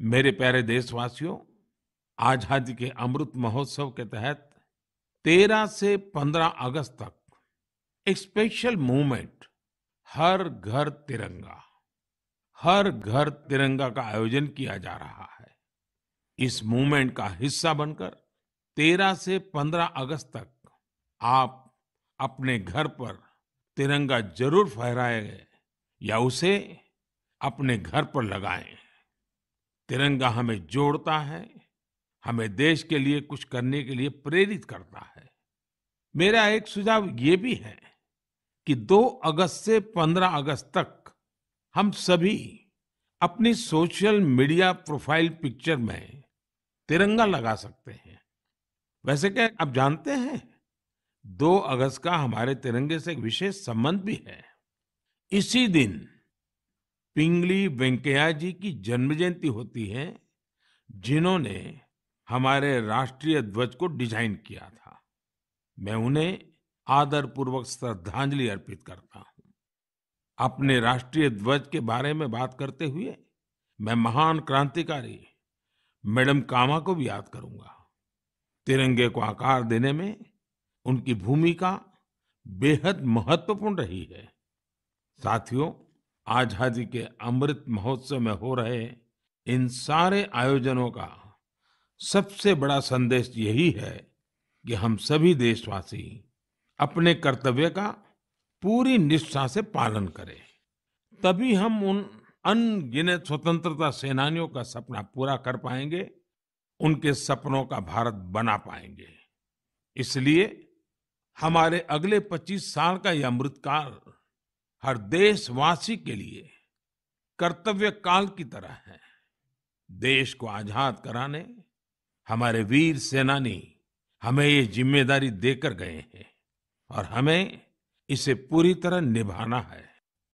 मेरे प्यारे देशवासियों आजादी के अमृत महोत्सव के तहत 13 से 15 अगस्त तक एक स्पेशल मूवमेंट हर घर तिरंगा हर घर तिरंगा का आयोजन किया जा रहा है इस मूवमेंट का हिस्सा बनकर 13 से 15 अगस्त तक आप अपने घर पर तिरंगा जरूर फहराएं या उसे अपने घर पर लगाएं तिरंगा हमें जोड़ता है हमें देश के लिए कुछ करने के लिए प्रेरित करता है मेरा एक सुझाव ये भी है कि 2 अगस्त से 15 अगस्त तक हम सभी अपनी सोशल मीडिया प्रोफाइल पिक्चर में तिरंगा लगा सकते हैं वैसे क्या आप जानते हैं 2 अगस्त का हमारे तिरंगे से एक विशेष संबंध भी है इसी दिन पिंगली वेंकैया जी की जन्म जयंती होती है जिन्होंने हमारे राष्ट्रीय ध्वज को डिजाइन किया था मैं उन्हें आदरपूर्वक श्रद्धांजलि अर्पित करता हूं अपने राष्ट्रीय ध्वज के बारे में बात करते हुए मैं महान क्रांतिकारी मैडम कामा को भी याद करूंगा तिरंगे को आकार देने में उनकी भूमिका बेहद महत्वपूर्ण रही है साथियों आजादी के अमृत महोत्सव में हो रहे इन सारे आयोजनों का सबसे बड़ा संदेश यही है कि हम सभी देशवासी अपने कर्तव्य का पूरी निष्ठा से पालन करें तभी हम उन अनगिनत स्वतंत्रता सेनानियों का सपना पूरा कर पाएंगे उनके सपनों का भारत बना पाएंगे इसलिए हमारे अगले 25 साल का यह अमृतकाल हर देशवासी के लिए कर्तव्य काल की तरह है देश को आजाद कराने हमारे वीर सेनानी हमें ये जिम्मेदारी देकर गए हैं और हमें इसे पूरी तरह निभाना है